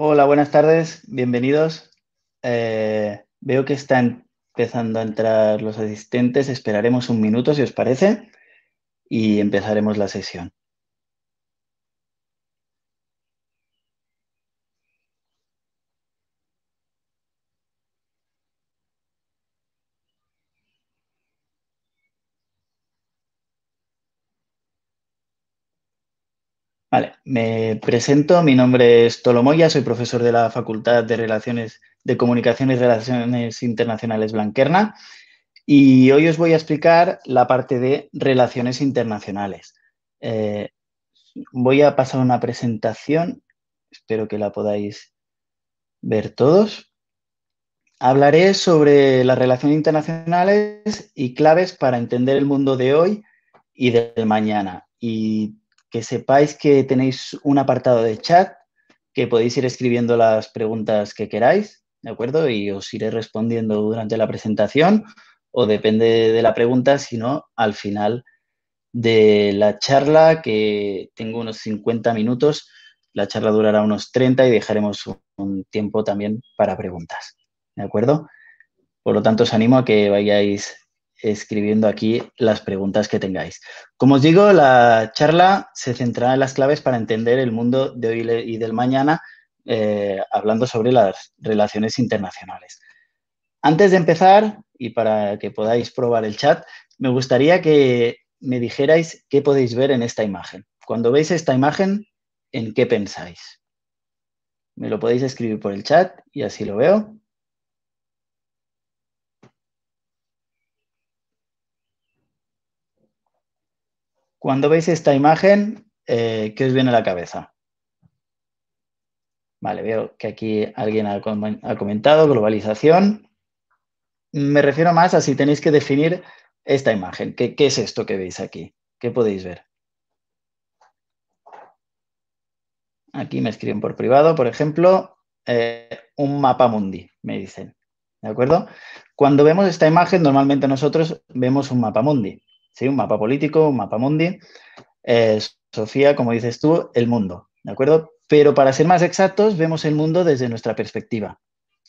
Hola, buenas tardes, bienvenidos. Eh, veo que están empezando a entrar los asistentes. Esperaremos un minuto, si os parece, y empezaremos la sesión. me presento, mi nombre es Tolomoya, soy profesor de la Facultad de Relaciones de Comunicaciones y Relaciones Internacionales Blanquerna y hoy os voy a explicar la parte de relaciones internacionales. Eh, voy a pasar una presentación, espero que la podáis ver todos. Hablaré sobre las relaciones internacionales y claves para entender el mundo de hoy y del mañana. Y que sepáis que tenéis un apartado de chat, que podéis ir escribiendo las preguntas que queráis, ¿de acuerdo? Y os iré respondiendo durante la presentación o depende de la pregunta, sino al final de la charla, que tengo unos 50 minutos. La charla durará unos 30 y dejaremos un tiempo también para preguntas, ¿de acuerdo? Por lo tanto, os animo a que vayáis escribiendo aquí las preguntas que tengáis. Como os digo, la charla se centrará en las claves para entender el mundo de hoy y del mañana, eh, hablando sobre las relaciones internacionales. Antes de empezar, y para que podáis probar el chat, me gustaría que me dijerais qué podéis ver en esta imagen. Cuando veis esta imagen, ¿en qué pensáis? Me lo podéis escribir por el chat y así lo veo. Cuando veis esta imagen, eh, ¿qué os viene a la cabeza? Vale, veo que aquí alguien ha, comentado globalización. Me refiero más a si tenéis que definir esta imagen. ¿Qué, es esto que veis aquí? ¿Qué podéis ver? Aquí me escriben por privado, por ejemplo, eh, un mapa mundi, me dicen. ¿De acuerdo? Cuando vemos esta imagen, normalmente nosotros vemos un mapa mundi un mapa político, un mapa mundi. Eh, Sofía, como dices tú, el mundo, ¿de acuerdo? Pero para ser más exactos, vemos el mundo desde nuestra perspectiva.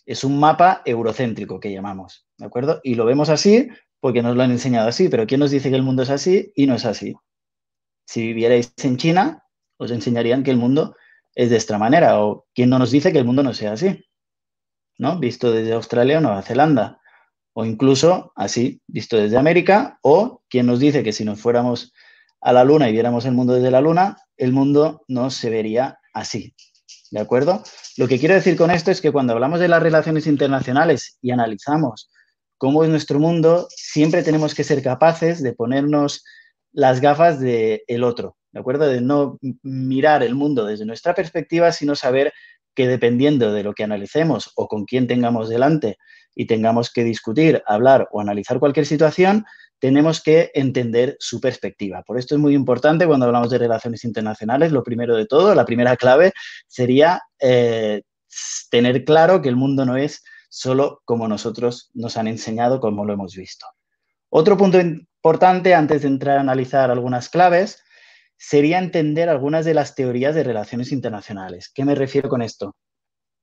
Es un mapa eurocéntrico que llamamos, ¿de acuerdo? Y lo vemos así porque nos lo han enseñado así, pero ¿quién nos dice que el mundo es así y no es así? Si vivierais en China, os enseñarían que el mundo es de esta manera, o ¿quién no nos dice que el mundo no sea así? ¿No? Visto desde Australia o Nueva Zelanda o incluso así, visto desde América, o quien nos dice que si nos fuéramos a la Luna y viéramos el mundo desde la Luna, el mundo no se vería así. ¿De acuerdo? Lo que quiero decir con esto es que cuando hablamos de las relaciones internacionales y analizamos cómo es nuestro mundo, siempre tenemos que ser capaces de ponernos las gafas del el otro, ¿de acuerdo? De no mirar el mundo desde nuestra perspectiva, sino saber que dependiendo de lo que analicemos o con quién tengamos delante y tengamos que discutir, hablar o analizar cualquier situación, tenemos que entender su perspectiva. Por esto es muy importante cuando hablamos de relaciones internacionales, lo primero de todo, la primera clave sería eh, tener claro que el mundo no es solo como nosotros nos han enseñado, como lo hemos visto. Otro punto importante, antes de entrar a analizar algunas claves, sería entender algunas de las teorías de relaciones internacionales. ¿Qué me refiero con esto?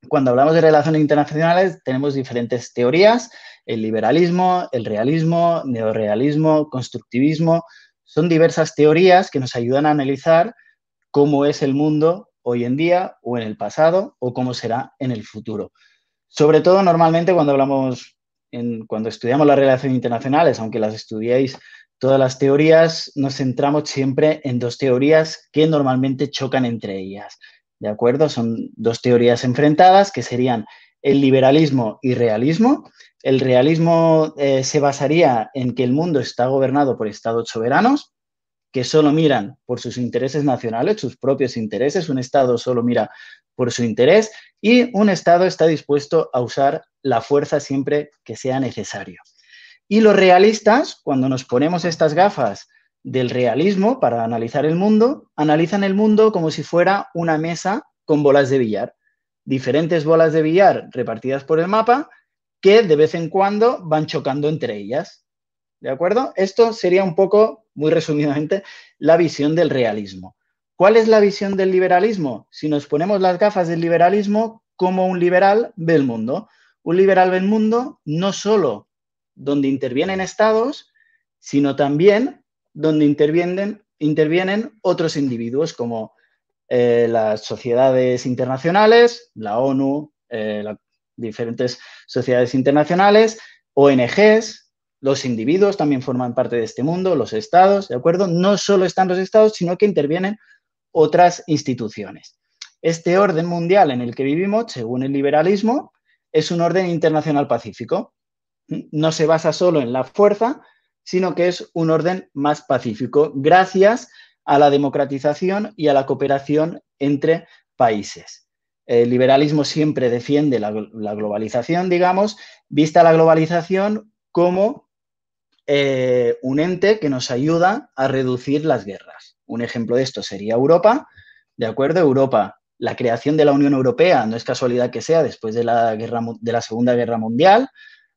Cuando hablamos de relaciones internacionales tenemos diferentes teorías, el liberalismo, el realismo, neorealismo, constructivismo, son diversas teorías que nos ayudan a analizar cómo es el mundo hoy en día o en el pasado o cómo será en el futuro. Sobre todo normalmente cuando hablamos, cuando estudiamos las relaciones internacionales, aunque las estudiéis todas las teorías, nos centramos siempre en dos teorías que normalmente chocan entre ellas. ¿De acuerdo? Son dos teorías enfrentadas que serían el liberalismo y realismo. El realismo eh, se basaría en que el mundo está gobernado por estados soberanos que solo miran por sus intereses nacionales, sus propios intereses, un Estado solo mira por su interés y un Estado está dispuesto a usar la fuerza siempre que sea necesario. Y los realistas, cuando nos ponemos estas gafas del realismo para analizar el mundo, analizan el mundo como si fuera una mesa con bolas de billar. Diferentes bolas de billar repartidas por el mapa que de vez en cuando van chocando entre ellas. ¿De acuerdo? Esto sería un poco, muy resumidamente, la visión del realismo. ¿Cuál es la visión del liberalismo? Si nos ponemos las gafas del liberalismo, como un liberal ve el mundo? Un liberal ve el mundo no solo donde intervienen estados, sino también donde intervienen, intervienen otros individuos como eh, las sociedades internacionales, la ONU, eh, las diferentes sociedades internacionales, ONGs, los individuos también forman parte de este mundo, los estados, ¿de acuerdo? No solo están los estados, sino que intervienen otras instituciones. Este orden mundial en el que vivimos, según el liberalismo, es un orden internacional pacífico. No se basa solo en la fuerza, sino que es un orden más pacífico, gracias a la democratización y a la cooperación entre países. El liberalismo siempre defiende la, globalización, digamos, vista la globalización como eh, un ente que nos ayuda a reducir las guerras. Un ejemplo de esto sería Europa, ¿de acuerdo? Europa, la creación de la Unión Europea, no es casualidad que sea después de la, de la Segunda Guerra Mundial,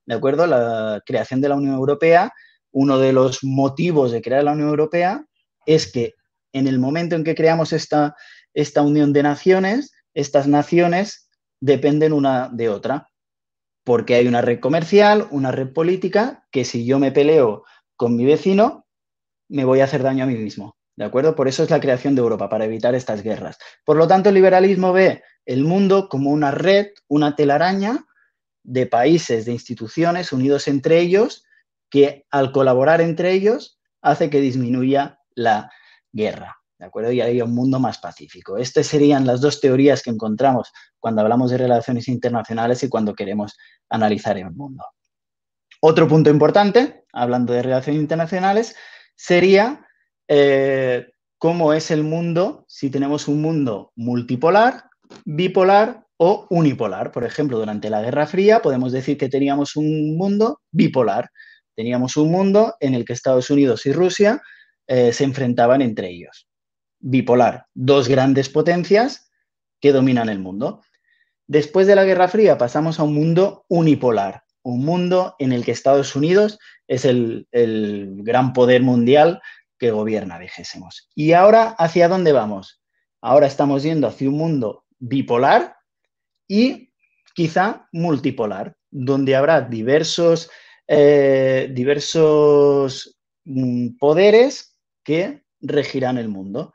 ¿de acuerdo? La creación de la Unión Europea uno de los motivos de crear la Unión Europea es que en el momento en que creamos esta, esta unión de naciones, estas naciones dependen una de otra, porque hay una red comercial, una red política, que si yo me peleo con mi vecino, me voy a hacer daño a mí mismo. ¿De acuerdo? Por eso es la creación de Europa, para evitar estas guerras. Por lo tanto, el liberalismo ve el mundo como una red, una telaraña de países, de instituciones unidos entre ellos que al colaborar entre ellos hace que disminuya la guerra. ¿De acuerdo? Y haya un mundo más pacífico. Estas serían las dos teorías que encontramos cuando hablamos de relaciones internacionales y cuando queremos analizar el mundo. Otro punto importante, hablando de relaciones internacionales, sería eh, cómo es el mundo si tenemos un mundo multipolar, bipolar o unipolar. Por ejemplo, durante la Guerra Fría podemos decir que teníamos un mundo bipolar, Teníamos un mundo en el que Estados Unidos y Rusia eh, se enfrentaban entre ellos. Bipolar, dos grandes potencias que dominan el mundo. Después de la Guerra Fría pasamos a un mundo unipolar, un mundo en el que Estados Unidos es el, el gran poder mundial que gobierna, dejésemos. ¿Y ahora hacia dónde vamos? Ahora estamos yendo hacia un mundo bipolar y quizá multipolar, donde habrá diversos eh, diversos mm, poderes que regirán el mundo.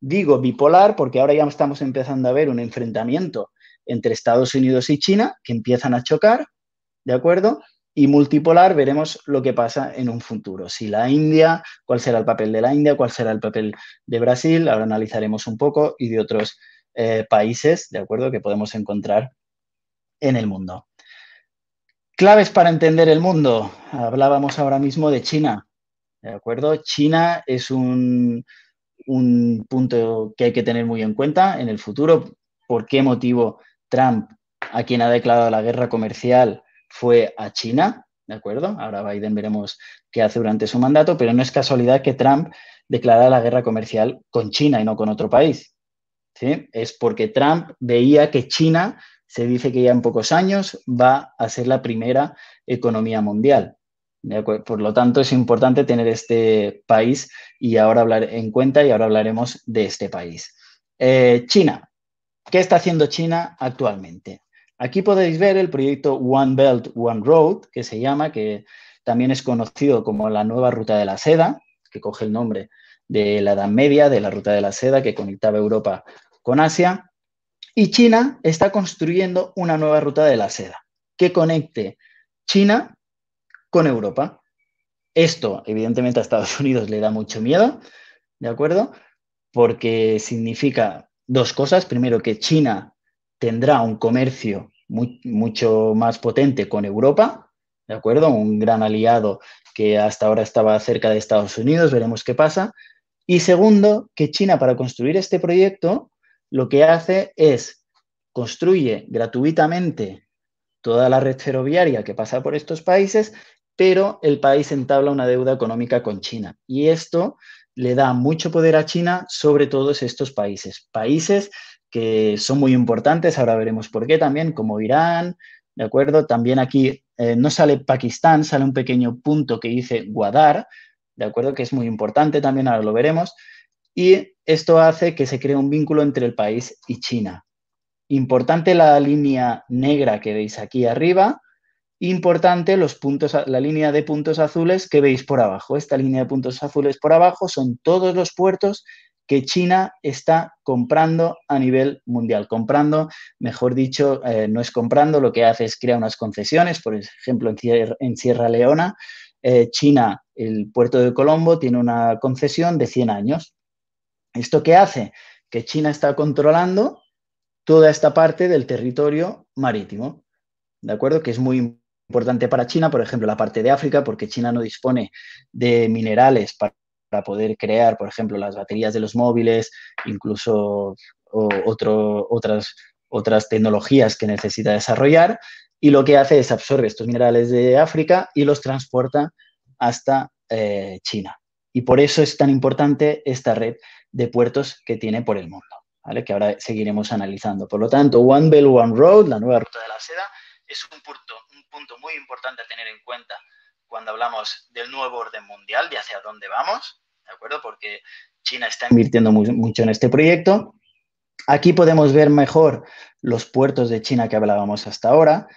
Digo bipolar porque ahora ya estamos empezando a ver un enfrentamiento entre Estados Unidos y China que empiezan a chocar, ¿de acuerdo? Y multipolar veremos lo que pasa en un futuro. Si la India, cuál será el papel de la India, cuál será el papel de Brasil, ahora analizaremos un poco, y de otros eh, países, ¿de acuerdo?, que podemos encontrar en el mundo. Claves para entender el mundo. Hablábamos ahora mismo de China. ¿De acuerdo? China es un, punto que hay que tener muy en cuenta en el futuro. ¿Por qué motivo Trump, a quien ha declarado la guerra comercial, fue a China? ¿De acuerdo? Ahora Biden veremos qué hace durante su mandato, pero no es casualidad que Trump declarara la guerra comercial con China y no con otro país. Es porque Trump veía que China se dice que ya en pocos años va a ser la primera economía mundial. Por lo tanto, es importante tener este país y ahora hablar en cuenta y ahora hablaremos de este país. Eh, China. ¿Qué está haciendo China actualmente? Aquí podéis ver el proyecto One Belt, One Road, que se llama, que también es conocido como la nueva ruta de la seda, que coge el nombre de la Edad Media, de la ruta de la seda que conectaba Europa con Asia. Y China está construyendo una nueva ruta de la seda que conecte China con Europa. Esto, evidentemente, a Estados Unidos le da mucho miedo, ¿de acuerdo? Porque significa dos cosas. Primero, que China tendrá un comercio mucho más potente con Europa, ¿de acuerdo? Un gran aliado que hasta ahora estaba cerca de Estados Unidos, veremos qué pasa. Y segundo, que China para construir este proyecto lo que hace es construye gratuitamente toda la red ferroviaria que pasa por estos países, pero el país entabla una deuda económica con China. Y esto le da mucho poder a China sobre todos estos países. Países que son muy importantes, ahora veremos por qué también, como Irán, ¿de acuerdo? También aquí eh, no sale Pakistán, sale un pequeño punto que dice Guadar, ¿de acuerdo? Que es muy importante también, ahora lo veremos y esto hace que se cree un vínculo entre el país y China. Importante la línea negra que veis aquí arriba, importante los puntos, la línea de puntos azules que veis por abajo. Esta línea de puntos azules por abajo son todos los puertos que China está comprando a nivel mundial. Comprando, mejor dicho, eh, no es comprando, lo que hace es crear unas concesiones, por ejemplo, en, Sierra Leona, eh, China, el puerto de Colombo, tiene una concesión de 100 años. ¿Esto qué hace? Que China está controlando toda esta parte del territorio marítimo, ¿de acuerdo? Que es muy importante para China, por ejemplo, la parte de África, porque China no dispone de minerales para, poder crear, por ejemplo, las baterías de los móviles, incluso otras, otras tecnologías que necesita desarrollar, y lo que hace es absorbe estos minerales de África y los transporta hasta eh, China. Y por eso es tan importante esta red de puertos que tiene por el mundo, que ahora seguiremos analizando. Por lo tanto, One Belt, One Road, la nueva ruta de la seda, es un punto, muy importante a tener en cuenta cuando hablamos del nuevo orden mundial, de hacia dónde vamos, ¿de acuerdo? Porque China está invirtiendo mucho en este proyecto. Aquí podemos ver mejor los puertos de China que hablábamos hasta ahora.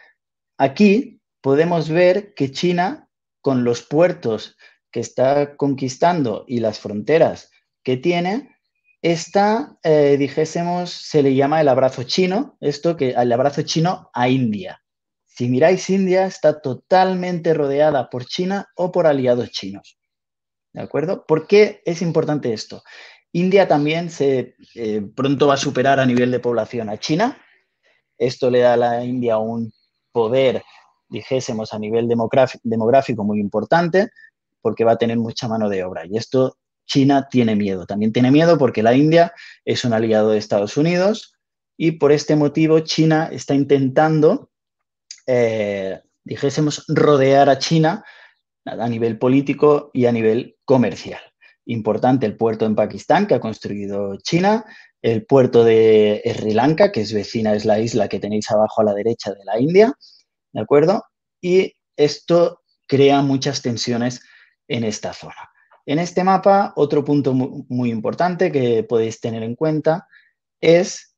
Aquí podemos ver que China, con los puertos que está conquistando y las fronteras que tiene, esta, eh, dijésemos, se le llama el abrazo chino, esto que el abrazo chino a India. Si miráis, India está totalmente rodeada por China o por aliados chinos. ¿De acuerdo? ¿Por qué es importante esto? India también se, eh, pronto va a superar a nivel de población a China. Esto le da a la India un poder, dijésemos, a nivel demográfico muy importante, porque va a tener mucha mano de obra. Y esto China tiene miedo. También tiene miedo porque la India es un aliado de Estados Unidos y por este motivo China está intentando, eh, dijésemos, rodear a China a nivel político y a nivel comercial. Importante el puerto en Pakistán que ha construido China, el puerto de Sri Lanka, que es vecina, es la isla que tenéis abajo a la derecha de la India, ¿de acuerdo? Y esto crea muchas tensiones en esta zona. En este mapa, otro punto muy, importante que podéis tener en cuenta es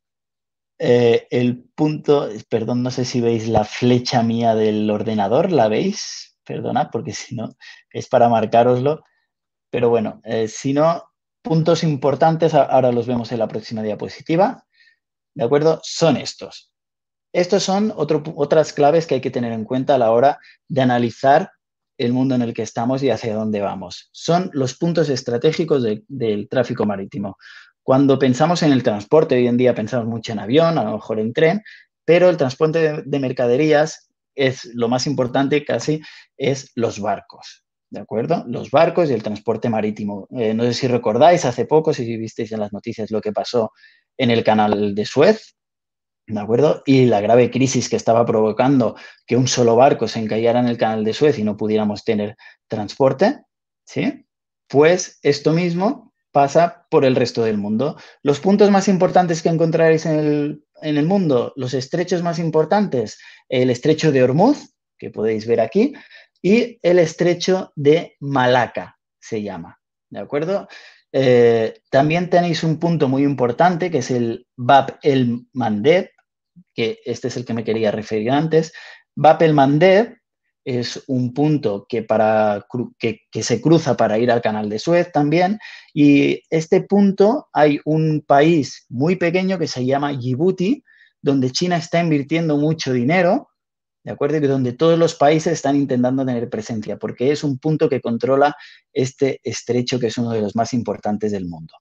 eh, el punto, perdón, no sé si veis la flecha mía del ordenador, ¿la veis? Perdona, porque si no, es para marcaroslo. Pero bueno, eh, si no, puntos importantes, ahora los vemos en la próxima diapositiva, ¿de acuerdo? Son estos. Estos son otras claves que hay que tener en cuenta a la hora de analizar el mundo en el que estamos y hacia dónde vamos. Son los puntos estratégicos del tráfico marítimo. Cuando pensamos en el transporte, hoy en día pensamos mucho en avión, a lo mejor en tren, pero el transporte de, mercaderías es lo más importante casi, es los barcos. ¿De acuerdo? Los barcos y el transporte marítimo. Eh, no sé si recordáis hace poco, si visteis en las noticias lo que pasó en el canal de Suez, ¿De acuerdo? Y la grave crisis que estaba provocando que un solo barco se encallara en el canal de Suez y no pudiéramos tener transporte, ¿sí? Pues esto mismo pasa por el resto del mundo. Los puntos más importantes que encontraréis en el, mundo, los estrechos más importantes, el estrecho de Hormuz, que podéis ver aquí, y el estrecho de Malaca, se llama. ¿De acuerdo? Eh, también tenéis un punto muy importante que es el Bab el Mandeb, que este es el que me quería referir antes. Vapelmander es un punto que, que, se cruza para ir al canal de Suez también. Y este punto hay un país muy pequeño que se llama Djibouti, donde China está invirtiendo mucho dinero, ¿de acuerdo? Y donde todos los países están intentando tener presencia, porque es un punto que controla este estrecho que es uno de los más importantes del mundo.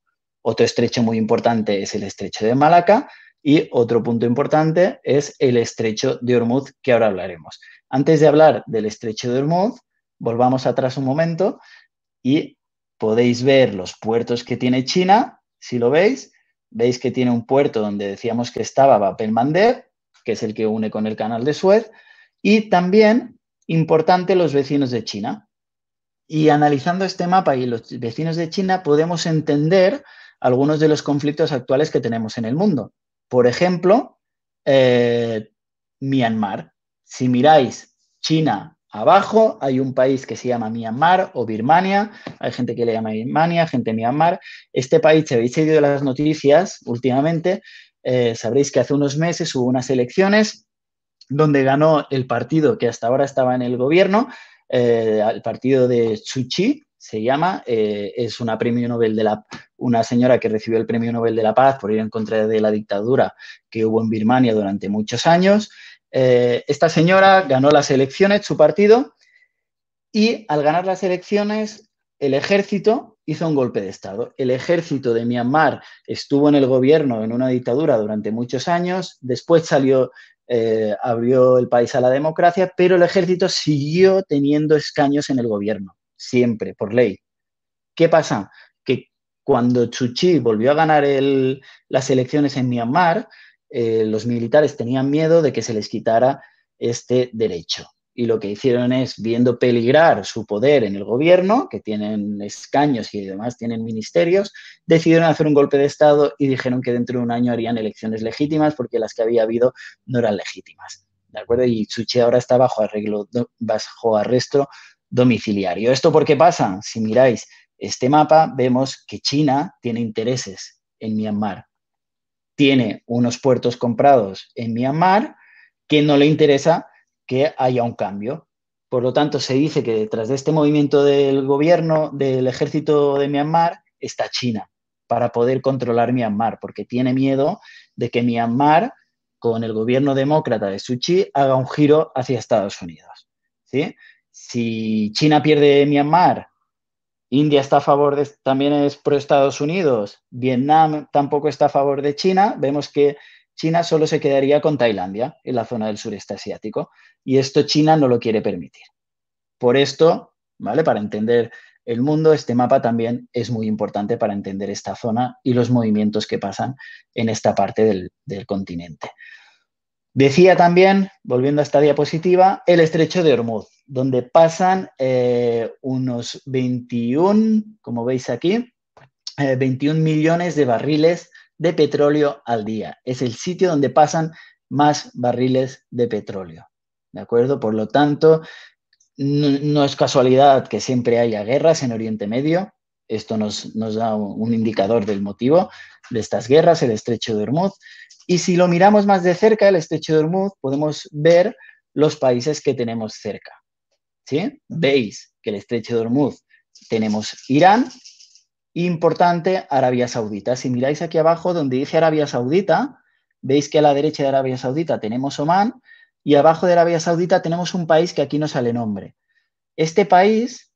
Otro estrecho muy importante es el estrecho de Malaca, y otro punto importante es el estrecho de Hormuz, que ahora hablaremos. Antes de hablar del estrecho de Hormuz, volvamos atrás un momento y podéis ver los puertos que tiene China, si lo veis. Veis que tiene un puerto donde decíamos que estaba Bab que es el que une con el canal de Suez, y también, importante, los vecinos de China. Y analizando este mapa y los vecinos de China, podemos entender algunos de los conflictos actuales que tenemos en el mundo. Por ejemplo, eh, Myanmar. Si miráis China abajo, hay un país que se llama Myanmar o Birmania, hay gente que le llama Birmania, gente Myanmar. Este país, si habéis seguido las noticias últimamente, eh, sabréis que hace unos meses hubo unas elecciones donde ganó el partido que hasta ahora estaba en el gobierno, el eh, partido de Chi se llama, eh, es una premio Nobel de la una señora que recibió el premio Nobel de la Paz por ir en contra de la dictadura que hubo en Birmania durante muchos años. Eh, esta señora ganó las elecciones, su partido, y al ganar las elecciones, el ejército hizo un golpe de Estado. El ejército de Myanmar estuvo en el gobierno en una dictadura durante muchos años, después salió eh, abrió el país a la democracia, pero el ejército siguió teniendo escaños en el gobierno siempre, por ley. ¿Qué pasa? Que cuando Chuchi volvió a ganar las elecciones en Myanmar, eh, los militares tenían miedo de que se les quitara este derecho. Y lo que hicieron es, viendo peligrar su poder en el gobierno, que tienen escaños y demás, tienen ministerios, decidieron hacer un golpe de Estado y dijeron que dentro de un año harían elecciones legítimas porque las que había habido no eran legítimas. ¿De acuerdo? Y Chuchi ahora está bajo, arreglo, bajo arresto domiciliario. ¿Esto por qué pasa? Si miráis este mapa, vemos que China tiene intereses en Myanmar. Tiene unos puertos comprados en Myanmar que no le interesa que haya un cambio. Por lo tanto, se dice que detrás de este movimiento del gobierno, del ejército de Myanmar, está China para poder controlar Myanmar, porque tiene miedo de que Myanmar, con el gobierno demócrata de Suu Kyi, haga un giro hacia Estados Unidos. ¿sí? si China pierde Myanmar, India está a favor de, también es pro Estados Unidos, Vietnam tampoco está a favor de China, vemos que China solo se quedaría con Tailandia en la zona del sureste asiático y esto China no lo quiere permitir. Por esto, ¿vale? Para entender el mundo, este mapa también es muy importante para entender esta zona y los movimientos que pasan en esta parte del, del continente. Decía también, volviendo a esta diapositiva, el estrecho de Hormuz donde pasan eh, unos 21, como veis aquí, 21 eh, millones de barriles de petróleo al día. Es el sitio donde pasan más barriles de petróleo. ¿De acuerdo? Por lo tanto, no, es casualidad que siempre haya guerras en Oriente Medio. Esto nos, da un, indicador del motivo de estas guerras, el estrecho de Hormuz. Y si lo miramos más de cerca, el estrecho de Hormuz, podemos ver los países que tenemos cerca. Veis que el estrecho de Hormuz tenemos Irán, importante Arabia Saudita. Si miráis aquí abajo donde dice Arabia Saudita, veis que a la derecha de Arabia Saudita tenemos Omán y abajo de Arabia Saudita tenemos un país que aquí no sale nombre. Este país,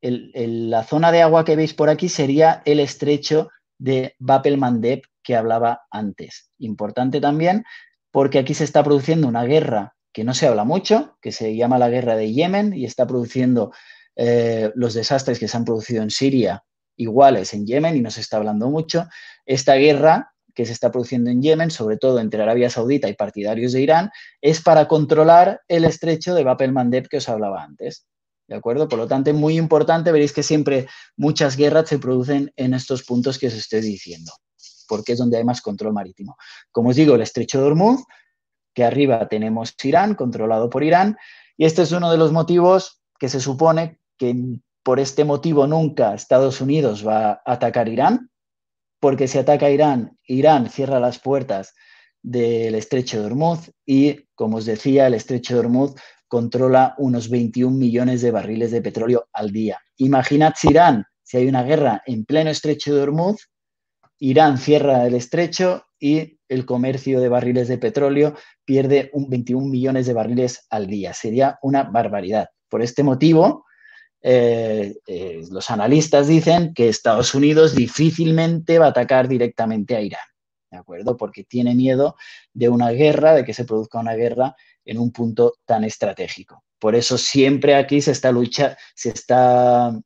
la zona de agua que veis por aquí sería el estrecho de Bab el Mandeb que hablaba antes. Importante también porque aquí se está produciendo una guerra que no se habla mucho, que se llama la guerra de Yemen y está produciendo eh, los desastres que se han producido en Siria iguales en Yemen y no se está hablando mucho. Esta guerra que se está produciendo en Yemen, sobre todo entre Arabia Saudita y partidarios de Irán, es para controlar el estrecho de Bab el Mandeb que os hablaba antes. ¿De acuerdo? Por lo tanto, es muy importante, veréis que siempre muchas guerras se producen en estos puntos que os estoy diciendo, porque es donde hay más control marítimo. Como os digo, el estrecho de Hormuz que arriba tenemos Irán, controlado por Irán, y este es uno de los motivos que se supone que por este motivo nunca Estados Unidos va a atacar Irán, porque si ataca Irán, Irán cierra las puertas del estrecho de Hormuz y, como os decía, el estrecho de Hormuz controla unos 21 millones de barriles de petróleo al día. Imaginad Irán, si hay una guerra en pleno estrecho de Hormuz, Irán cierra el estrecho y el comercio de barriles de petróleo pierde un 21 millones de barriles al día. Sería una barbaridad. Por este motivo, eh, eh, los analistas dicen que Estados Unidos difícilmente va a atacar directamente a Irán, ¿de acuerdo? Porque tiene miedo de una guerra, de que se produzca una guerra en un punto tan estratégico. Por eso siempre aquí se está lucha, se está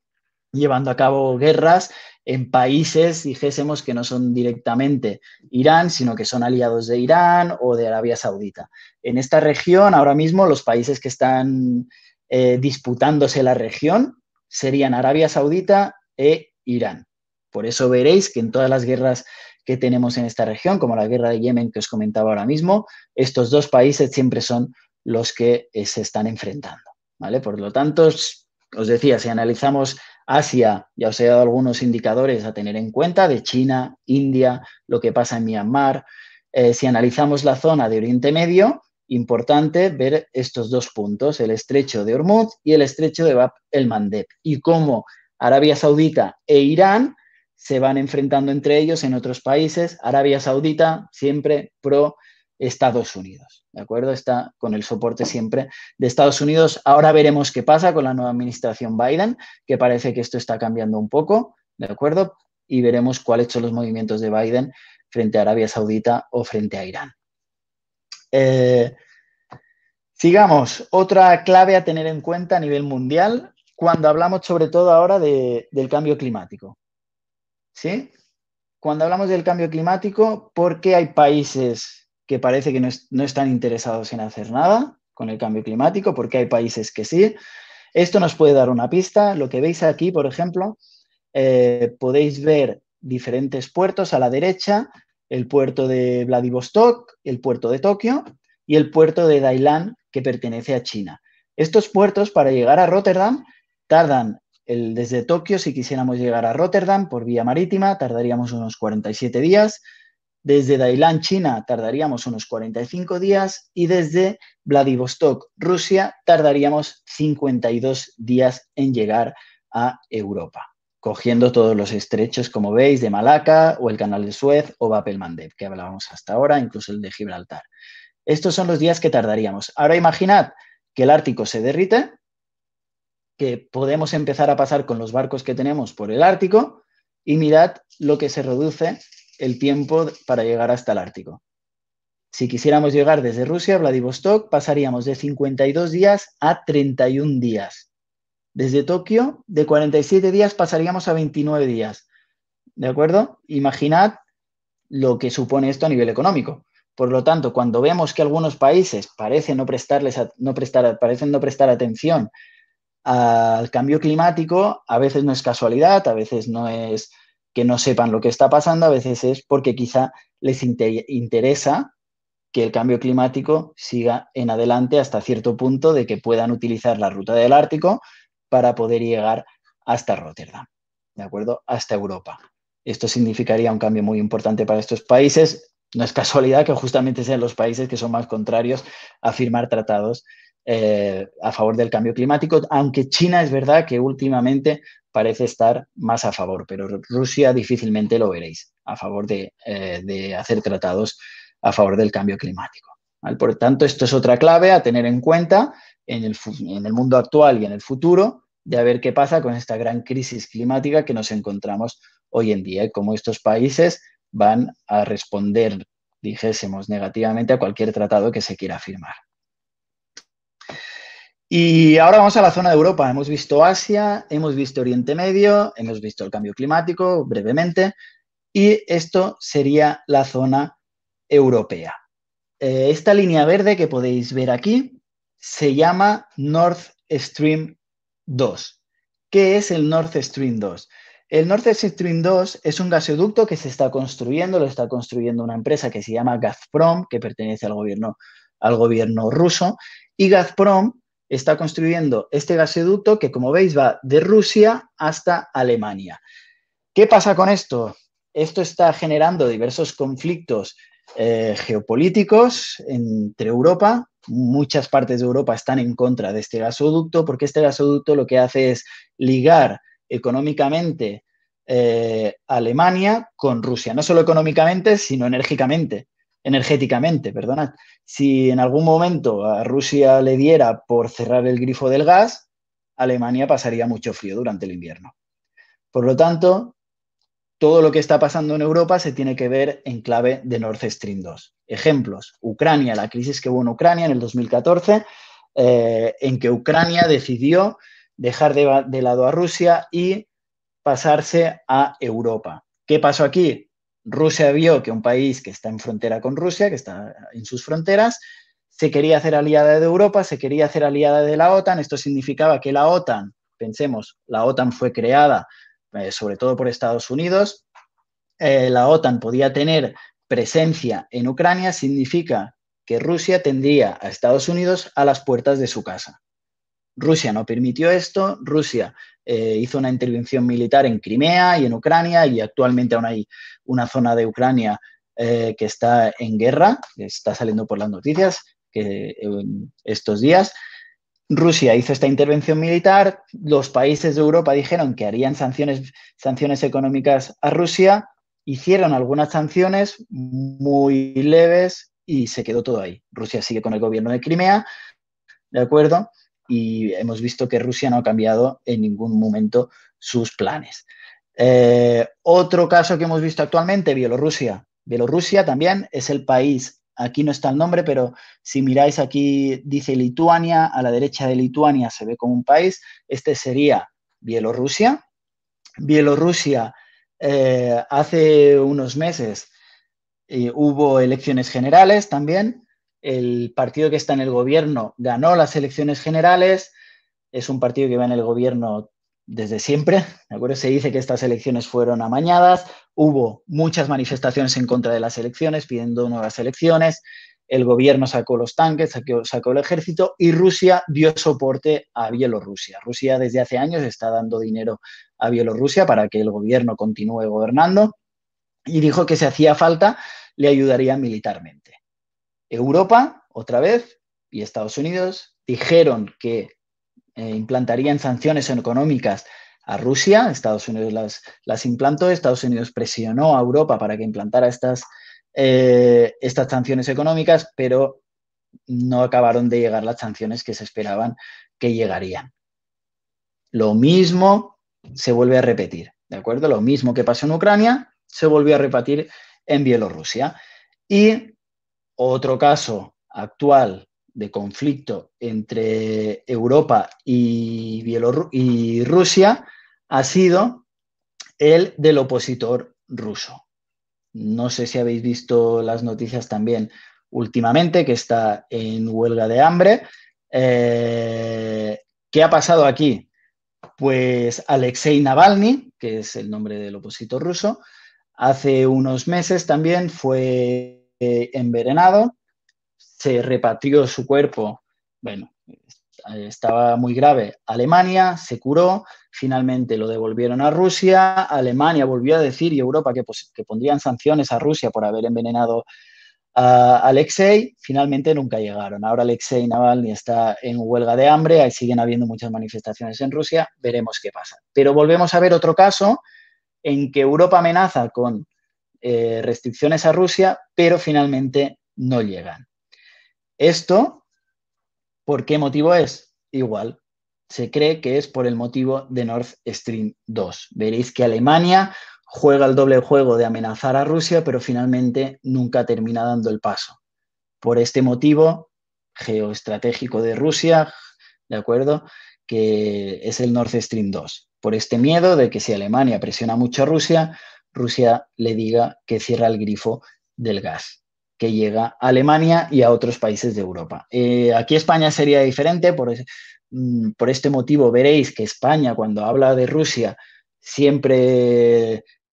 llevando a cabo guerras en países, dijésemos, que no son directamente Irán, sino que son aliados de Irán o de Arabia Saudita. En esta región, ahora mismo, los países que están eh, disputándose la región serían Arabia Saudita e Irán. Por eso veréis que en todas las guerras que tenemos en esta región, como la guerra de Yemen que os comentaba ahora mismo, estos dos países siempre son los que eh, se están enfrentando. ¿vale? Por lo tanto, os decía, si analizamos Asia, ya os he dado algunos indicadores a tener en cuenta de China, India, lo que pasa en Myanmar. Eh, si analizamos la zona de Oriente Medio, importante ver estos dos puntos, el estrecho de Hormuz y el estrecho de Bab el Mandeb, y cómo Arabia Saudita e Irán se van enfrentando entre ellos en otros países. Arabia Saudita siempre pro Estados Unidos. ¿De acuerdo? Está con el soporte siempre de Estados Unidos. Ahora veremos qué pasa con la nueva administración Biden, que parece que esto está cambiando un poco, ¿de acuerdo? Y veremos cuáles son los movimientos de Biden frente a Arabia Saudita o frente a Irán. Eh, sigamos, otra clave a tener en cuenta a nivel mundial cuando hablamos sobre todo ahora del cambio climático. ¿Sí? Cuando hablamos del cambio climático, ¿por qué hay países que parece que no, están interesados en hacer nada con el cambio climático, porque hay países que sí. Esto nos puede dar una pista. Lo que veis aquí, por ejemplo, eh, podéis ver diferentes puertos a la derecha, el puerto de Vladivostok, el puerto de Tokio y el puerto de Dailan, que pertenece a China. Estos puertos, para llegar a Rotterdam, tardan el, desde Tokio, si quisiéramos llegar a Rotterdam por vía marítima, tardaríamos unos 47 días. Desde Dailán, China, tardaríamos unos 45 días y desde Vladivostok, Rusia, tardaríamos 52 días en llegar a Europa, cogiendo todos los estrechos, como veis, de Malaca o el canal de Suez o Bab que hablábamos hasta ahora, incluso el de Gibraltar. Estos son los días que tardaríamos. Ahora imaginad que el Ártico se derrite, que podemos empezar a pasar con los barcos que tenemos por el Ártico y mirad lo que se reduce el tiempo para llegar hasta el Ártico. Si quisiéramos llegar desde Rusia a Vladivostok, pasaríamos de 52 días a 31 días. Desde Tokio, de 47 días pasaríamos a 29 días. ¿De acuerdo? Imaginad lo que supone esto a nivel económico. Por lo tanto, cuando vemos que algunos países parecen no, prestarles no prestar, parecen no prestar atención al cambio climático, a veces no es casualidad, a veces no es que no sepan lo que está pasando a veces es porque quizá les interesa que el cambio climático siga en adelante hasta cierto punto de que puedan utilizar la ruta del Ártico para poder llegar hasta Rotterdam, ¿de acuerdo? Hasta Europa. Esto significaría un cambio muy importante para estos países. No es casualidad que justamente sean los países que son más contrarios a firmar tratados eh, a favor del cambio climático, aunque China es verdad que últimamente parece estar más a favor, pero Rusia difícilmente lo veréis a favor de, eh, hacer tratados a favor del cambio climático. Por tanto, esto es otra clave a tener en cuenta en el, en el mundo actual y en el futuro, de a ver qué pasa con esta gran crisis climática que nos encontramos hoy en día y cómo estos países van a responder, dijésemos, negativamente a cualquier tratado que se quiera firmar. Y ahora vamos a la zona de Europa. Hemos visto Asia, hemos visto Oriente Medio, hemos visto el cambio climático brevemente y esto sería la zona europea. Eh, esta línea verde que podéis ver aquí se llama North Stream 2. ¿Qué es el North Stream 2? El North Stream 2 es un gasoducto que se está construyendo, lo está construyendo una empresa que se llama Gazprom, que pertenece al gobierno, al gobierno ruso, y Gazprom está construyendo este gasoducto que, como veis, va de Rusia hasta Alemania. ¿Qué pasa con esto? Esto está generando diversos conflictos eh, geopolíticos entre Europa. Muchas partes de Europa están en contra de este gasoducto porque este gasoducto lo que hace es ligar económicamente eh, Alemania con Rusia, no solo económicamente, sino enérgicamente energéticamente, perdonad. Si en algún momento a Rusia le diera por cerrar el grifo del gas, Alemania pasaría mucho frío durante el invierno. Por lo tanto, todo lo que está pasando en Europa se tiene que ver en clave de Nord Stream 2. Ejemplos, Ucrania, la crisis que hubo en Ucrania en el 2014, eh, en que Ucrania decidió dejar de lado a Rusia y pasarse a Europa. ¿Qué pasó aquí? Rusia vio que un país que está en frontera con Rusia, que está en sus fronteras, se quería hacer aliada de Europa, se quería hacer aliada de la OTAN. Esto significaba que la OTAN, pensemos, la OTAN fue creada eh, sobre todo por Estados Unidos. Eh, la OTAN podía tener presencia en Ucrania, significa que Rusia tendría a Estados Unidos a las puertas de su casa. Rusia no permitió esto, Rusia eh, hizo una intervención militar en Crimea y en Ucrania y actualmente aún hay una zona de Ucrania eh, que está en guerra, que está saliendo por las noticias que, estos días. Rusia hizo esta intervención militar, los países de Europa dijeron que harían sanciones, sanciones económicas a Rusia, hicieron algunas sanciones muy leves y se quedó todo ahí. Rusia sigue con el gobierno de Crimea, ¿de acuerdo? y hemos visto que Rusia no ha cambiado en ningún momento sus planes. Eh, otro caso que hemos visto actualmente, Bielorrusia. Bielorrusia también es el país, aquí no está el nombre, pero si miráis aquí dice Lituania, a la derecha de Lituania se ve como un país, este sería Bielorrusia. Bielorrusia eh, hace unos meses eh, hubo elecciones generales también el partido que está en el gobierno ganó las elecciones generales, es un partido que va en el gobierno desde siempre, ¿de acuerdo? Se dice que estas elecciones fueron amañadas, hubo muchas manifestaciones en contra de las elecciones, pidiendo nuevas elecciones, el gobierno sacó los tanques, sacó, sacó el ejército y Rusia dio soporte a Bielorrusia. Rusia desde hace años está dando dinero a Bielorrusia para que el gobierno continúe gobernando y dijo que si hacía falta le ayudaría militarmente. Europa, otra vez, y Estados Unidos dijeron que eh, implantarían sanciones económicas a Rusia, Estados Unidos las, las, implantó, Estados Unidos presionó a Europa para que implantara estas, eh, estas sanciones económicas, pero no acabaron de llegar las sanciones que se esperaban que llegarían. Lo mismo se vuelve a repetir, ¿de acuerdo? Lo mismo que pasó en Ucrania se volvió a repetir en Bielorrusia. Y otro caso actual de conflicto entre Europa y, Rusia ha sido el del opositor ruso. No sé si habéis visto las noticias también últimamente, que está en huelga de hambre. Eh, ¿Qué ha pasado aquí? Pues Alexei Navalny, que es el nombre del opositor ruso, hace unos meses también fue eh, envenenado, se repatrió su cuerpo, bueno, eh, estaba muy grave, Alemania, se curó, finalmente lo devolvieron a Rusia, Alemania volvió a decir y Europa que, pues, que pondrían sanciones a Rusia por haber envenenado a Alexei, finalmente nunca llegaron. Ahora Alexei Navalny está en huelga de hambre, ahí siguen habiendo muchas manifestaciones en Rusia, veremos qué pasa. Pero volvemos a ver otro caso en que Europa amenaza con eh, restricciones a Rusia, pero finalmente no llegan. Esto, ¿por qué motivo es? Igual, se cree que es por el motivo de Nord Stream 2. Veréis que Alemania juega el doble juego de amenazar a Rusia, pero finalmente nunca termina dando el paso. Por este motivo geoestratégico de Rusia, ¿de acuerdo? Que es el Nord Stream 2. Por este miedo de que si Alemania presiona mucho a Rusia, Rusia le diga que cierra el grifo del gas que llega a Alemania y a otros países de Europa. Eh, aquí España sería diferente, mm, por, este motivo veréis que España cuando habla de Rusia siempre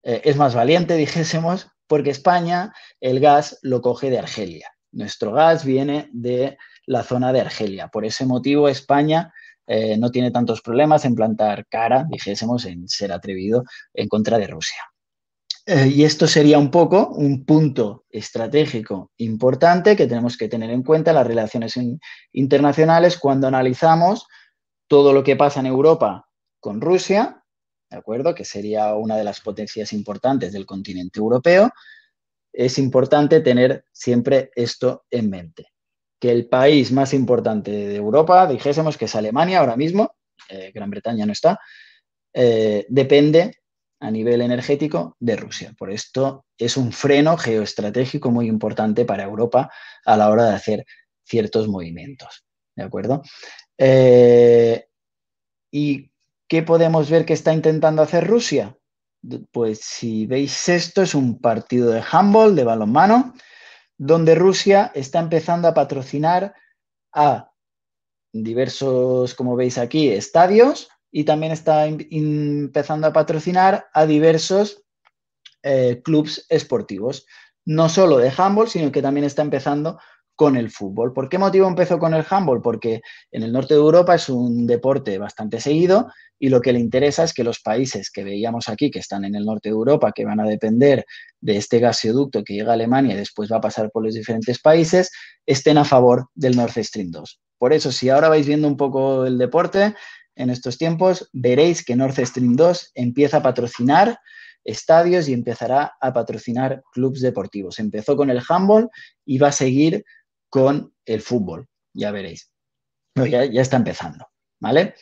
eh, es más valiente, dijésemos, porque España el gas lo coge de Argelia. Nuestro gas viene de la zona de Argelia. Por ese motivo España eh, no tiene tantos problemas en plantar cara, dijésemos, en ser atrevido en contra de Rusia. Eh, y esto sería un poco un punto estratégico importante que tenemos que tener en cuenta en las relaciones internacionales cuando analizamos todo lo que pasa en Europa con Rusia, ¿de acuerdo? Que sería una de las potencias importantes del continente europeo. Es importante tener siempre esto en mente. Que el país más importante de Europa, dijésemos que es Alemania ahora mismo, eh, Gran Bretaña no está, eh, depende a nivel energético de Rusia. Por esto es un freno geoestratégico muy importante para Europa a la hora de hacer ciertos movimientos. ¿De acuerdo? Eh, ¿Y qué podemos ver que está intentando hacer Rusia? Pues si veis esto, es un partido de handball, de balonmano, donde Rusia está empezando a patrocinar a diversos, como veis aquí, estadios y también está empezando a patrocinar a diversos eh, clubes esportivos, no solo de handball, sino que también está empezando con el fútbol. ¿Por qué motivo empezó con el handball? Porque en el norte de Europa es un deporte bastante seguido y lo que le interesa es que los países que veíamos aquí, que están en el norte de Europa, que van a depender de este gasoducto que llega a Alemania y después va a pasar por los diferentes países, estén a favor del Nord Stream 2. Por eso, si ahora vais viendo un poco el deporte, en estos tiempos, veréis que North Stream 2 empieza a patrocinar estadios y empezará a patrocinar clubes deportivos. Empezó con el handball y va a seguir con el fútbol, ya veréis. ya, está empezando, ¿vale?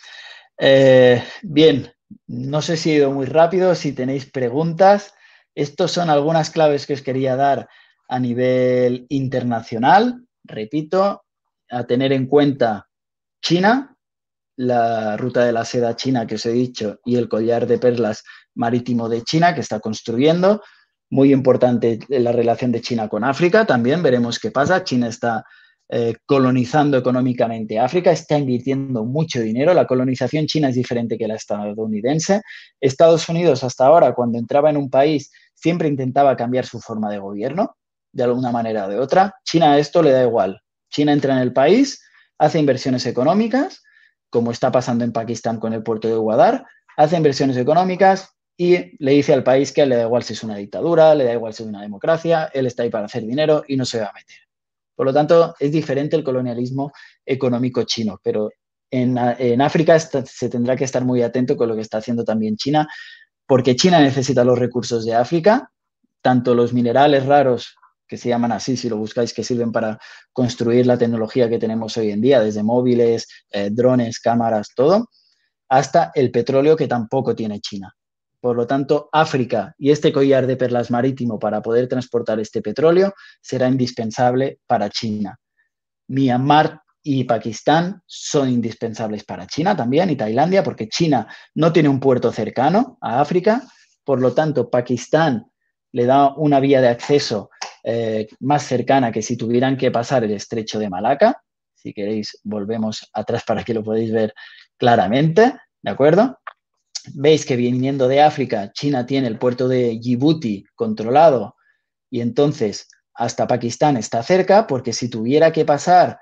Eh, bien, no sé si he ido muy rápido, si tenéis preguntas. Estas son algunas claves que os quería dar a nivel internacional. Repito, a tener en cuenta China, la ruta de la seda china que os he dicho y el collar de perlas marítimo de China que está construyendo. Muy importante la relación de China con África también, veremos qué pasa. China está eh, colonizando económicamente África, está invirtiendo mucho dinero. La colonización china es diferente que la estadounidense. Estados Unidos hasta ahora, cuando entraba en un país, siempre intentaba cambiar su forma de gobierno, de alguna manera o de otra. China a esto le da igual. China entra en el país, hace inversiones económicas, como está pasando en Pakistán con el puerto de Guadar, hace inversiones económicas y le dice al país que le da igual si es una dictadura, le da igual si es una democracia, él está ahí para hacer dinero y no se va a meter. Por lo tanto, es diferente el colonialismo económico chino, pero en, África se tendrá que estar muy atento con lo que está haciendo también China, porque China necesita los recursos de África, tanto los minerales raros que se llaman así, si lo buscáis, que sirven para construir la tecnología que tenemos hoy en día, desde móviles, eh, drones, cámaras, todo, hasta el petróleo que tampoco tiene China. Por lo tanto, África y este collar de perlas marítimo para poder transportar este petróleo será indispensable para China. Myanmar y Pakistán son indispensables para China también y Tailandia, porque China no tiene un puerto cercano a África. Por lo tanto, Pakistán le da una vía de acceso eh, más cercana que si tuvieran que pasar el estrecho de Malaca. Si queréis, volvemos atrás para que lo podáis ver claramente, ¿de acuerdo? Veis que viniendo de África, China tiene el puerto de Djibouti controlado y entonces hasta Pakistán está cerca porque si tuviera que pasar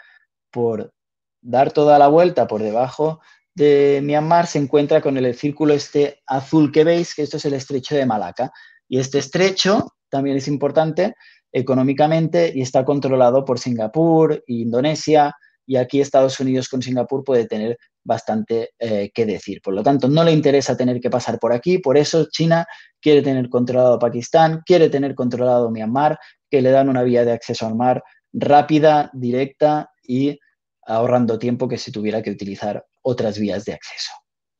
por dar toda la vuelta por debajo de Myanmar se encuentra con el círculo este azul que veis, que esto es el estrecho de Malaca. Y este estrecho también es importante económicamente y está controlado por Singapur e Indonesia y aquí Estados Unidos con Singapur puede tener bastante eh, que decir. Por lo tanto, no le interesa tener que pasar por aquí, por eso China quiere tener controlado Pakistán, quiere tener controlado Myanmar, que le dan una vía de acceso al mar rápida, directa y ahorrando tiempo que se tuviera que utilizar otras vías de acceso.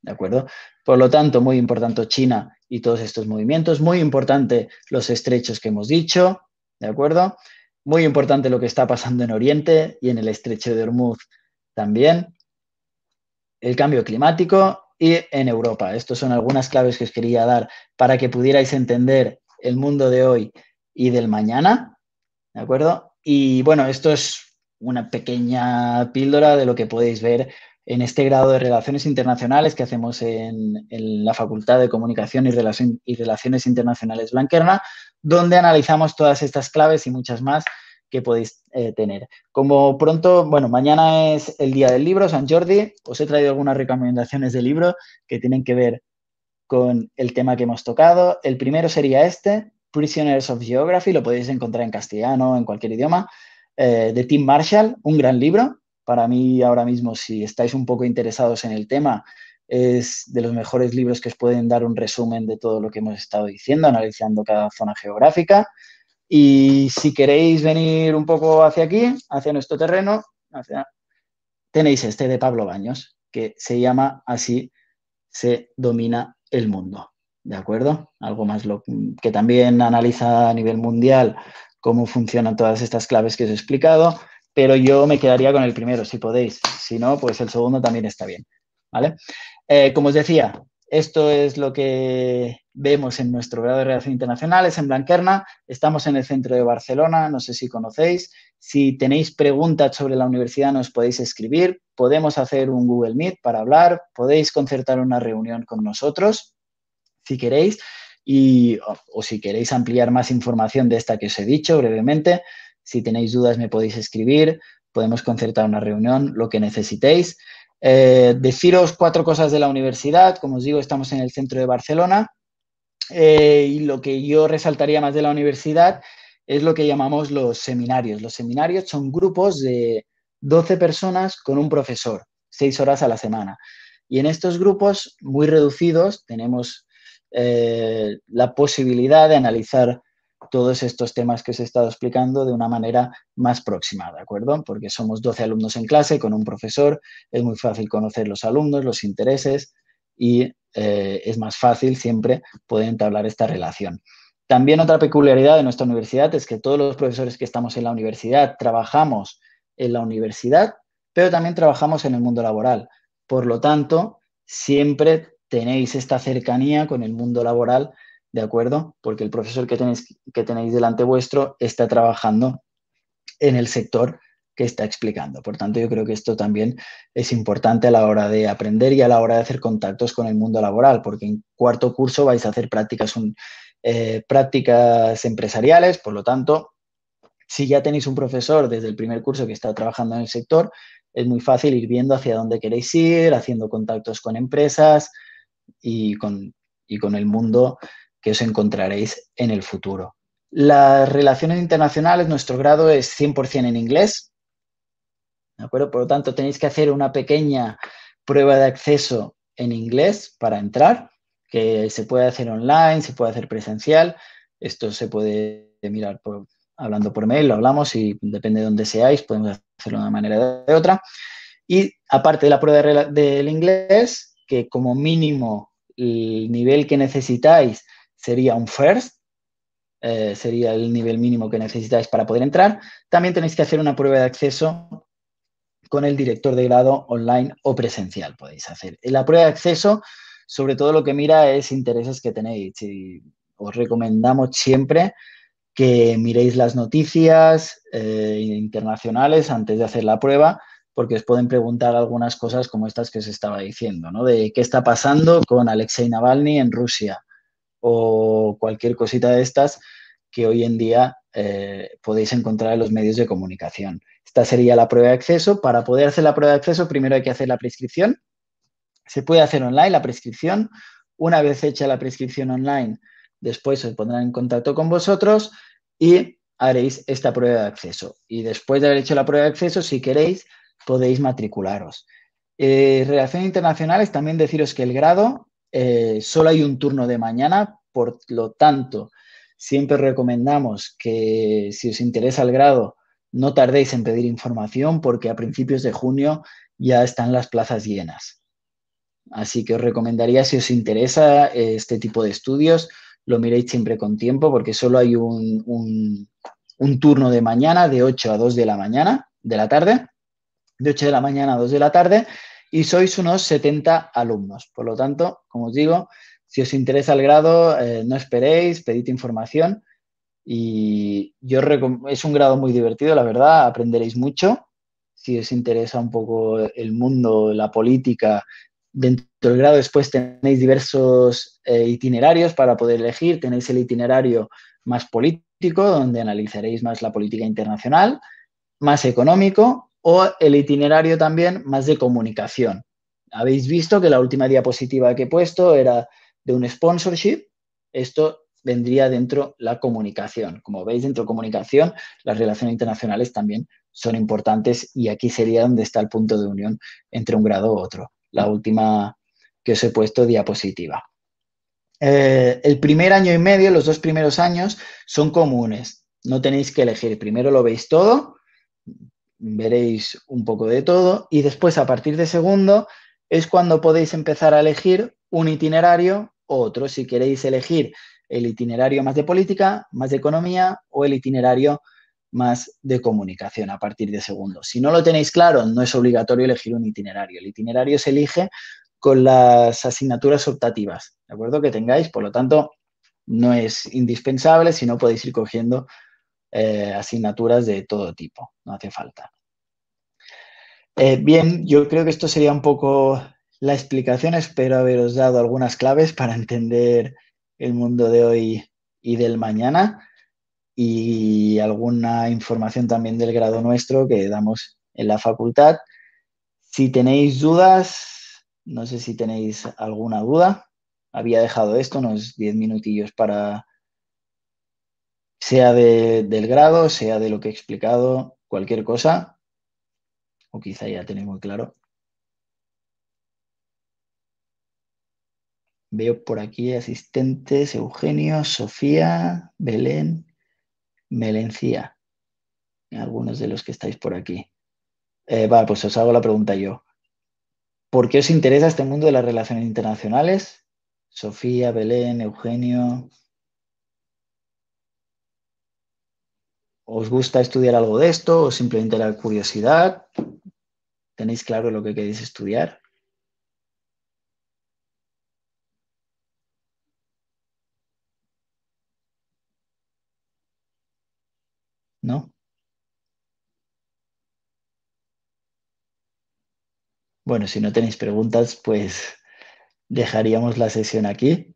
¿De acuerdo? Por lo tanto, muy importante China y todos estos movimientos, muy importante los estrechos que hemos dicho, ¿de acuerdo? Muy importante lo que está pasando en Oriente y en el estrecho de Hormuz también. El cambio climático y en Europa. Estas son algunas claves que os quería dar para que pudierais entender el mundo de hoy y del mañana, ¿de acuerdo? Y bueno, esto es una pequeña píldora de lo que podéis ver en este grado de Relaciones Internacionales que hacemos en, la Facultad de Comunicación y, Relaciones Internacionales Blanquerna, donde analizamos todas estas claves y muchas más que podéis eh, tener. Como pronto, bueno, mañana es el día del libro, San Jordi, os he traído algunas recomendaciones de libro que tienen que ver con el tema que hemos tocado. El primero sería este, Prisoners of Geography, lo podéis encontrar en castellano, o en cualquier idioma, eh, de Tim Marshall, un gran libro para mí ahora mismo, si estáis un poco interesados en el tema, es de los mejores libros que os pueden dar un resumen de todo lo que hemos estado diciendo, analizando cada zona geográfica. Y si queréis venir un poco hacia aquí, hacia nuestro terreno, tenéis este de Pablo Baños, que se llama Así se domina el mundo. ¿De acuerdo? Algo más que también analiza a nivel mundial cómo funcionan todas estas claves que os he explicado pero yo me quedaría con el primero, si podéis. Si no, pues el segundo también está bien. ¿Vale? Eh, como os decía, esto es lo que vemos en nuestro grado de Relaciones Internacionales en Blanquerna. Estamos en el centro de Barcelona, no sé si conocéis. Si tenéis preguntas sobre la universidad, nos podéis escribir. Podemos hacer un Google Meet para hablar. Podéis concertar una reunión con nosotros, si queréis. Y, o, o si queréis ampliar más información de esta que os he dicho brevemente, si tenéis dudas me podéis escribir, podemos concertar una reunión, lo que necesitéis. Eh, deciros cuatro cosas de la universidad. Como os digo, estamos en el centro de Barcelona. Eh, y lo que yo resaltaría más de la universidad es lo que llamamos los seminarios. Los seminarios son grupos de 12 personas con un profesor, seis horas a la semana. Y en estos grupos muy reducidos tenemos eh, la posibilidad de analizar todos estos temas que os he estado explicando de una manera más próxima, ¿de acuerdo? Porque somos 12 alumnos en clase con un profesor, es muy fácil conocer los alumnos, los intereses y eh, es más fácil siempre poder entablar esta relación. También otra peculiaridad de nuestra universidad es que todos los profesores que estamos en la universidad trabajamos en la universidad, pero también trabajamos en el mundo laboral. Por lo tanto, siempre tenéis esta cercanía con el mundo laboral ¿de acuerdo? Porque el profesor que tenéis, que tenéis delante vuestro está trabajando en el sector que está explicando. Por tanto, yo creo que esto también es importante a la hora de aprender y a la hora de hacer contactos con el mundo laboral, porque en cuarto curso vais a hacer prácticas, eh, prácticas empresariales, por lo tanto, si ya tenéis un profesor desde el primer curso que está trabajando en el sector, es muy fácil ir viendo hacia dónde queréis ir, haciendo contactos con empresas y con, y con el mundo que os encontraréis en el futuro. Las relaciones internacionales, nuestro grado es 100% en inglés, ¿de acuerdo? Por lo tanto, tenéis que hacer una pequeña prueba de acceso en inglés para entrar, que se puede hacer online, se puede hacer presencial, esto se puede mirar hablando por mail, lo hablamos y depende de dónde seáis, podemos hacerlo de una manera o de otra. Y aparte de la prueba del inglés, que como mínimo el nivel que necesitáis sería un first, eh, sería el nivel mínimo que necesitáis para poder entrar. También tenéis que hacer una prueba de acceso con el director de grado online o presencial podéis hacer. En la prueba de acceso, sobre todo lo que mira es intereses que tenéis y os recomendamos siempre que miréis las noticias eh, internacionales antes de hacer la prueba porque os pueden preguntar algunas cosas como estas que os estaba diciendo, ¿no? De qué está pasando con Alexei Navalny en Rusia, o cualquier cosita de estas que hoy en día eh, podéis encontrar en los medios de comunicación. Esta sería la prueba de acceso. Para poder hacer la prueba de acceso, primero hay que hacer la prescripción. Se puede hacer online la prescripción. Una vez hecha la prescripción online, después os pondrán en contacto con vosotros y haréis esta prueba de acceso. Y después de haber hecho la prueba de acceso, si queréis, podéis matricularos. Eh, relaciones internacionales, también deciros que el grado eh, solo hay un turno de mañana, por lo tanto, siempre recomendamos que si os interesa el grado, no tardéis en pedir información porque a principios de junio ya están las plazas llenas. Así que os recomendaría, si os interesa eh, este tipo de estudios, lo miréis siempre con tiempo porque solo hay un, un turno de mañana de 8 a 2 de la mañana, de la tarde, de 8 de la mañana a 2 de la tarde y sois unos 70 alumnos. Por lo tanto, como os digo, si os interesa el grado, eh, no esperéis, pedid información y yo es un grado muy divertido, la verdad, aprenderéis mucho. Si os interesa un poco el mundo, la política, dentro del grado después tenéis diversos eh, itinerarios para poder elegir. Tenéis el itinerario más político, donde analizaréis más la política internacional, más económico, o el itinerario también más de comunicación. Habéis visto que la última diapositiva que he puesto era de un sponsorship. Esto vendría dentro la comunicación. Como veis, dentro de comunicación, las relaciones internacionales también son importantes y aquí sería donde está el punto de unión entre un grado u otro. La última que os he puesto diapositiva. Eh, el primer año y medio, los dos primeros años, son comunes. No tenéis que elegir. Primero lo veis todo, veréis un poco de todo y después a partir de segundo es cuando podéis empezar a elegir un itinerario u otro, si queréis elegir el itinerario más de política, más de economía o el itinerario más de comunicación a partir de segundo. Si no lo tenéis claro, no es obligatorio elegir un itinerario. El itinerario se elige con las asignaturas optativas, ¿de acuerdo? Que tengáis, por lo tanto, no es indispensable si no podéis ir cogiendo eh, asignaturas de todo tipo, no hace falta. Eh, bien, yo creo que esto sería un poco la explicación. Espero haberos dado algunas claves para entender el mundo de hoy y del mañana y alguna información también del grado nuestro que damos en la facultad. Si tenéis dudas, no sé si tenéis alguna duda. Había dejado esto unos 10 minutillos para sea del grado, sea de lo que he explicado, cualquier cosa, o quizá ya tenéis muy claro. Veo por aquí asistentes, Eugenio, Sofía, Belén, Melencía, algunos de los que estáis por aquí. Eh, Va, pues os hago la pregunta yo. ¿Por qué os interesa este mundo de las relaciones internacionales? Sofía, Belén, Eugenio, ¿Os gusta estudiar algo de esto o simplemente la curiosidad? ¿Tenéis claro lo que queréis estudiar? ¿No? Bueno, si no tenéis preguntas, pues dejaríamos la sesión aquí.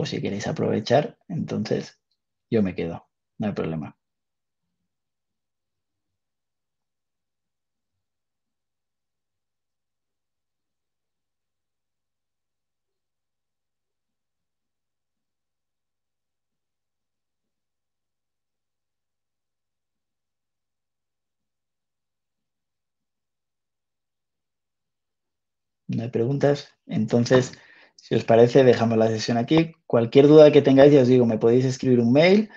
O si queréis aprovechar, entonces yo me quedo, no hay problema. no hay preguntas. Entonces, si os parece, dejamos la sesión aquí. Cualquier duda que tengáis, ya os digo, me podéis escribir un mail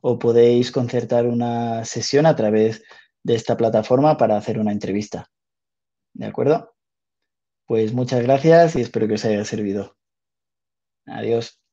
o podéis concertar una sesión a través de esta plataforma para hacer una entrevista. ¿De acuerdo? Pues muchas gracias y espero que os haya servido. Adiós.